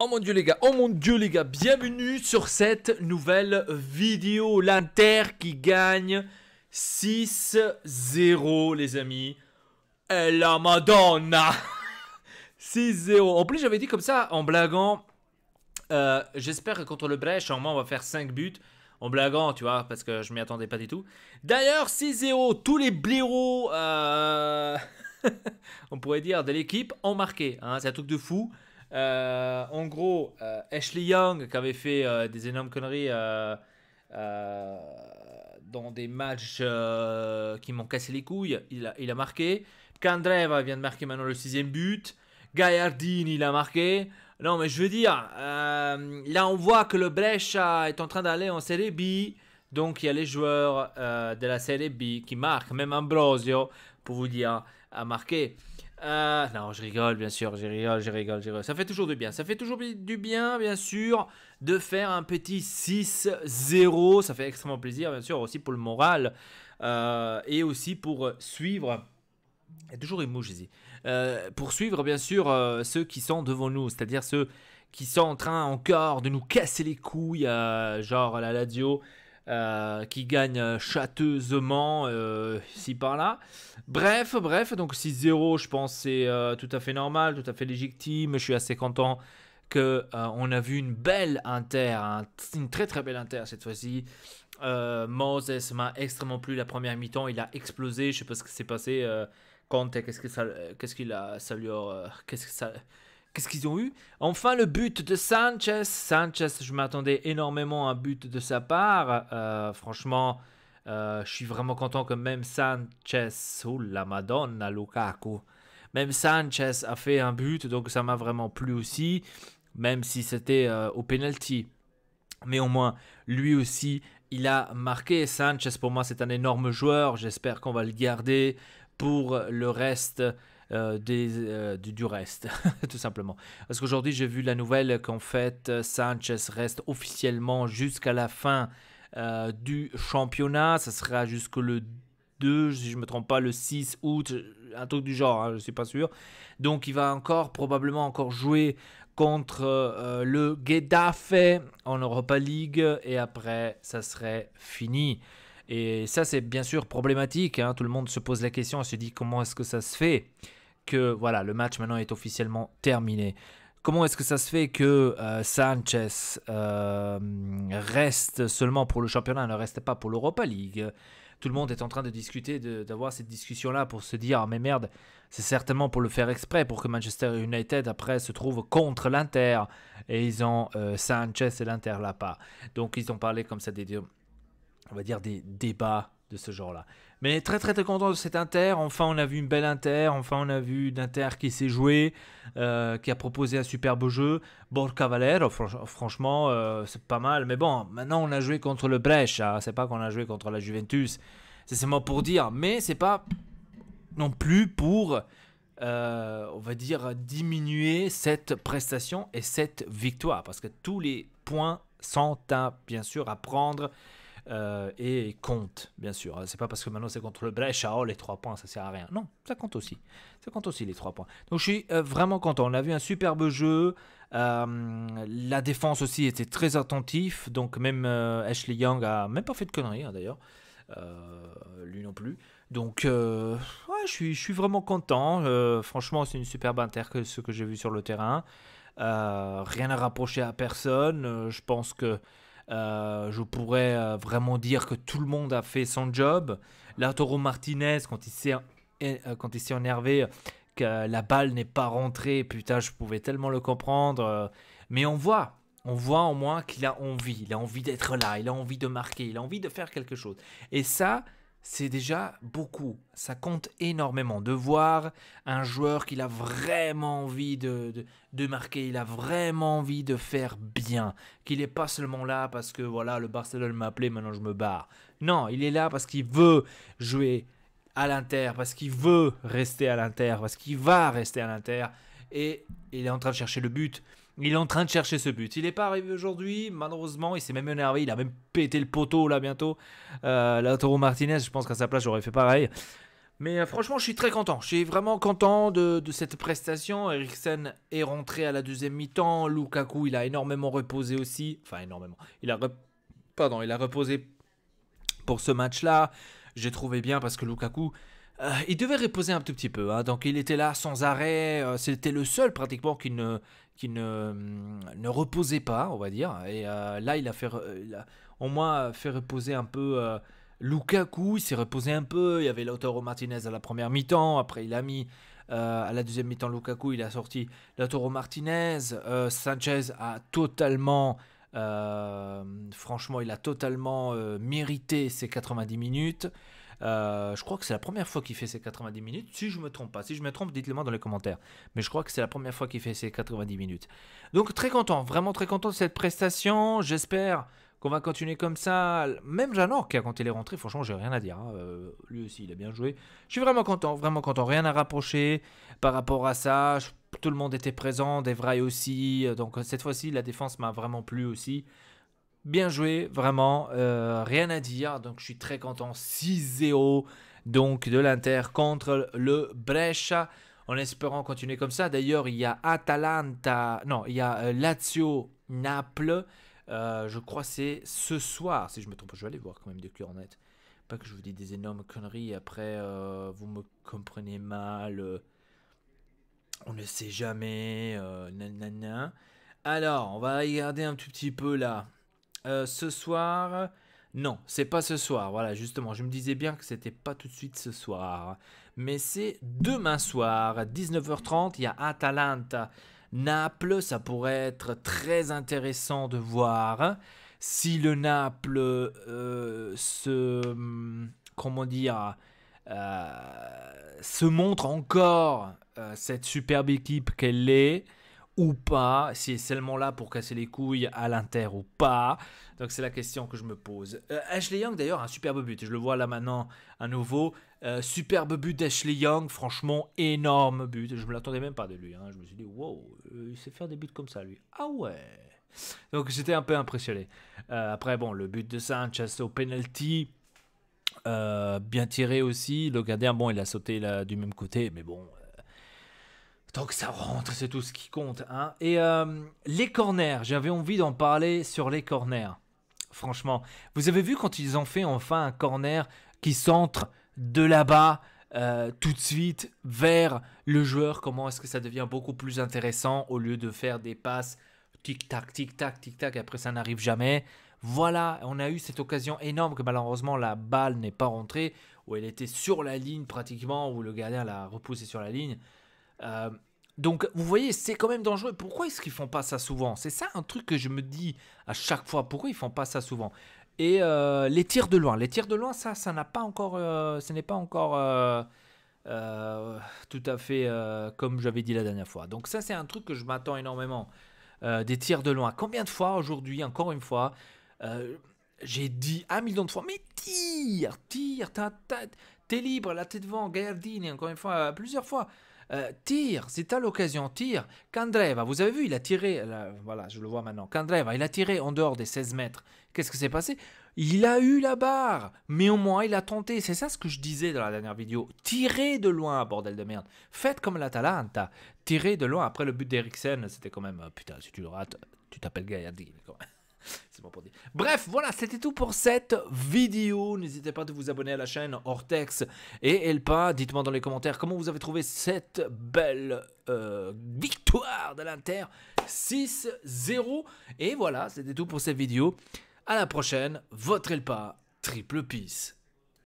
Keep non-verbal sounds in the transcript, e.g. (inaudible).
Oh mon dieu les gars, oh mon dieu les gars, bienvenue sur cette nouvelle vidéo. L'Inter qui gagne 6-0 les amis. Et la Madonna 6-0. (laughs) En plus j'avais dit comme ça en blaguant, euh, j'espère que contre le Brèche, en moins on va faire 5 buts. En blaguant, tu vois, parce que je m'y attendais pas du tout. D'ailleurs 6-0, tous les blaireaux, euh, (laughs) on pourrait dire, de l'équipe ont marqué. Hein. C'est un truc de fou. Euh, en gros, euh, Ashley Young, qui avait fait euh, des énormes conneries dans des matchs qui m'ont cassé les couilles, il a, il a marqué. Kandreva vient de marquer maintenant le sixième but. Gaillardini, il a marqué. Non, mais je veux dire, là, on voit que le Brescia est en train d'aller en série B. Donc, il y a les joueurs de la série B qui marquent. Même Ambrosio, pour vous dire, a marqué. Euh, non, je rigole, bien sûr, je rigole, je rigole, rigole. Ça fait toujours du bien, ça fait toujours du bien, bien sûr, de faire un petit 6-0. Ça fait extrêmement plaisir, bien sûr, aussi pour le moral euh, et aussi pour euh, suivre. Il y a toujours emoji. Euh, pour suivre, bien sûr, ceux qui sont devant nous, c'est-à-dire ceux qui sont en train encore de nous casser les couilles, genre la radio. Euh, qui gagne euh, châteusement ici euh, par là. Bref, bref, donc 6-0, je pense c'est tout à fait normal, tout à fait légitime. Je suis assez content que on a vu une belle inter, hein, une très très belle inter cette fois-ci. Moses m'a extrêmement plu la première mi-temps, il a explosé. Je sais pas ce qui s'est passé. Conte, qu'est-ce que ça, qu'est-ce qu'il a, ça lui a, qu'est-ce que ça Qu'est-ce qu'ils ont eu Enfin, le but de Sanchez. Sanchez, je m'attendais énormément à un but de sa part. Euh, franchement, euh, je suis vraiment content que même Sanchez, ou oh la Madonna, Lukaku, même Sanchez a fait un but, donc ça m'a vraiment plu aussi, même si c'était euh, au penalty. Mais au moins, lui aussi, il a marqué. Sanchez, pour moi, c'est un énorme joueur. J'espère qu'on va le garder pour le reste euh, des, euh, du, reste, (laughs) tout simplement. Parce qu'aujourd'hui, j'ai vu la nouvelle qu'en fait, euh, Sanchez reste officiellement jusqu'à la fin du championnat. Ça sera jusque le 2, si je ne me trompe pas, le 6 août, un truc du genre, hein, je ne suis pas sûr. Donc, il va encore, probablement encore jouer contre le Getafe en Europa League et après ça serait fini. Et ça c'est bien sûr problématique, hein. tout le monde se pose la question et se dit comment est-ce que ça se fait que voilà, le match maintenant est officiellement terminé. Comment est-ce que ça se fait que euh, Sanchez euh, reste seulement pour le championnat, ne reste pas pour l'Europa League Tout le monde est en train de discuter, d'avoir cette discussion-là pour se dire, ah, mais merde, c'est certainement pour le faire exprès, pour que Manchester United après se trouve contre l'Inter. Et ils ont euh, Sanchez et l'Inter là-bas. Donc ils ont parlé comme ça des on va dire des débats de ce genre-là. Mais très très très content de cet Inter. Enfin, on a vu une belle Inter. Enfin, on a vu d'Inter qui s'est joué, euh, qui a proposé un superbe jeu. Borca Valero, franchement, euh, c'est pas mal. Mais bon, maintenant on a joué contre le Brescia. C'est pas qu'on a joué contre la Juventus. C'est seulement pour dire. Mais c'est pas non plus pour, euh, on va dire, diminuer cette prestation et cette victoire. Parce que tous les points sont, à, bien sûr, à prendre. Euh, et compte, bien sûr. Euh, c'est pas parce que maintenant c'est contre le Brescia, ah, oh les 3 points, ça sert à rien. Non, ça compte aussi. Ça compte aussi les 3 points. Donc je suis euh, vraiment content. On a vu un superbe jeu. la défense aussi était très attentif. Donc même Ashley Young a même pas fait de conneries hein, d'ailleurs. lui non plus. Donc ouais, je suis, je suis vraiment content. franchement, c'est une superbe inter que ce que j'ai vu sur le terrain. rien à rapprocher à personne. je pense que euh, je pourrais euh, vraiment dire que tout le monde a fait son job. Toro Martinez, quand il s'est, euh, quand énervé que la balle n'est pas rentrée, putain, je pouvais tellement le comprendre. Mais on voit, on voit au moins qu'il a envie, il a envie d'être là, il a envie de marquer, il a envie de faire quelque chose. Et ça, c'est déjà beaucoup. Ça compte énormément de voir un joueur qu'il a vraiment envie de, de, marquer, il a vraiment envie de faire bien. Qu'il n'est pas seulement là parce que voilà, le Barcelone m'a appelé, maintenant je me barre. Non, il est là parce qu'il veut jouer à l'Inter, parce qu'il veut rester à l'Inter, parce qu'il va rester à l'Inter. Et il est en train de chercher le but. Il est en train de chercher ce but. Il n'est pas arrivé aujourd'hui, malheureusement. Il s'est même énervé. Il a même pété le poteau là bientôt. Euh, la Toro Martinez, je pense qu'à sa place, j'aurais fait pareil. Mais euh, franchement, je suis très content. Je suis vraiment content de, cette prestation. Eriksen est rentré à la deuxième mi-temps. Lukaku, il a énormément reposé aussi. Enfin, énormément. Il a, Pardon, il a reposé pour ce match-là. J'ai trouvé bien parce que Lukaku, euh, il devait reposer un tout petit peu, hein. donc il était là sans arrêt, euh, c'était le seul pratiquement qui mm, ne, reposait pas, on va dire. Et euh, là, il a, fait, au moins fait reposer un peu Lukaku, il s'est reposé un peu, il y avait Lautaro Martinez à la première mi-temps, après il a mis à la deuxième mi-temps Lukaku, il a sorti Lautaro Martinez, Sanchez a totalement, franchement il a totalement mérité ses 90 minutes. Euh, je crois que c'est la première fois qu'il fait ses 90 minutes. Si je me trompe pas, si je me trompe, dites-le moi dans les commentaires. Mais je crois que c'est la première fois qu'il fait ses 90 minutes. Donc très content, vraiment très content de cette prestation. J'espère qu'on va continuer comme ça. Même qui quand il est rentré, franchement, j'ai rien à dire. Hein. Euh, lui aussi, il a bien joué. Je suis vraiment content, vraiment content. Rien à rapprocher par rapport à ça. tout le monde était présent, Devray aussi. Euh, donc cette fois-ci, la défense m'a vraiment plu aussi bien joué, vraiment, euh, rien à dire. Donc je suis très content, 6-0 donc de l'Inter contre le Brescia. En espérant continuer comme ça. D'ailleurs, il y a Atalanta, non, il y a euh, Lazio, Naples. Euh, je crois c'est ce soir, si je me trompe. Je vais aller voir quand même de des net, Pas que je vous dise des énormes conneries. Après, vous me comprenez mal. on ne sait jamais. Alors, on va regarder un tout petit peu là. Euh, ce soir. Non, c'est pas ce soir. Voilà, justement, je me disais bien que c'était pas tout de suite ce soir. Mais c'est demain soir, 19h30, il y a Atalanta. Naples, ça pourrait être très intéressant de voir si le Naples euh, se. Comment dire euh, se montre encore cette superbe équipe qu'elle est ou pas, si c'est seulement là pour casser les couilles à l'Inter ou pas. Donc c'est la question que je me pose. Euh, Ashley Young d'ailleurs, un superbe but, je le vois là maintenant à nouveau. Euh, superbe but d'Ashley Young, franchement énorme but. Je ne me l'attendais même pas de lui, hein. je me suis dit, wow, euh, il sait faire des buts comme ça lui. Ah ouais donc j'étais un peu impressionné. après, bon, le but de Sanchez au penalty, bien tiré aussi. Le gardien, bon, il a sauté là, du même côté, mais bon, Tant que ça rentre, c'est tout ce qui compte. Hein. Et euh, les corners, j'avais envie d'en parler sur les corners. Franchement, vous avez vu quand ils ont fait enfin un corner qui centre de là-bas euh, tout de suite vers le joueur, comment est-ce que ça devient beaucoup plus intéressant au lieu de faire des passes tic-tac, tic-tac, tic-tac, après ça n'arrive jamais. Voilà, on a eu cette occasion énorme que malheureusement la balle n'est pas rentrée, où elle était sur la ligne pratiquement, où le gardien l'a repoussée sur la ligne. Euh, donc, vous voyez, c'est quand même dangereux. Pourquoi est-ce qu'ils font pas ça souvent C'est ça un truc que je me dis à chaque fois. Pourquoi ils font pas ça souvent Et euh, les tirs de loin, les tirs de loin, ça, ça n'a pas encore, euh, ce n'est pas encore tout à fait comme j'avais dit la dernière fois. Donc ça, c'est un truc que je m'attends énormément. des tirs de loin. Combien de fois aujourd'hui, encore une fois, j'ai dit un million de fois, mais tire, tire, t'es libre, la tête devant, Gardini, encore une fois, plusieurs fois. Euh, tire, c'est à l'occasion, tire. Kandreva, vous avez vu, il a tiré, voilà, je le vois maintenant. Kandreva, il a tiré en dehors des 16 mètres. Qu'est-ce que s'est passé Il a eu la barre, mais au moins il a tenté. C'est ça ce que je disais dans la dernière vidéo. Tirez de loin, bordel de merde. Faites comme l'Atalanta. Tirez de loin. Après le but d'Eriksen, c'était quand même, euh, putain, si tu le rates, tu t'appelles même Bref, voilà, c'était tout pour cette vidéo. N'hésitez pas à vous abonner à la chaîne Hortex et Elpa. Dites-moi dans les commentaires comment vous avez trouvé cette belle euh, victoire de l'Inter 6-0. Et voilà, c'était tout pour cette vidéo. À la prochaine, votre Elpa, triple peace.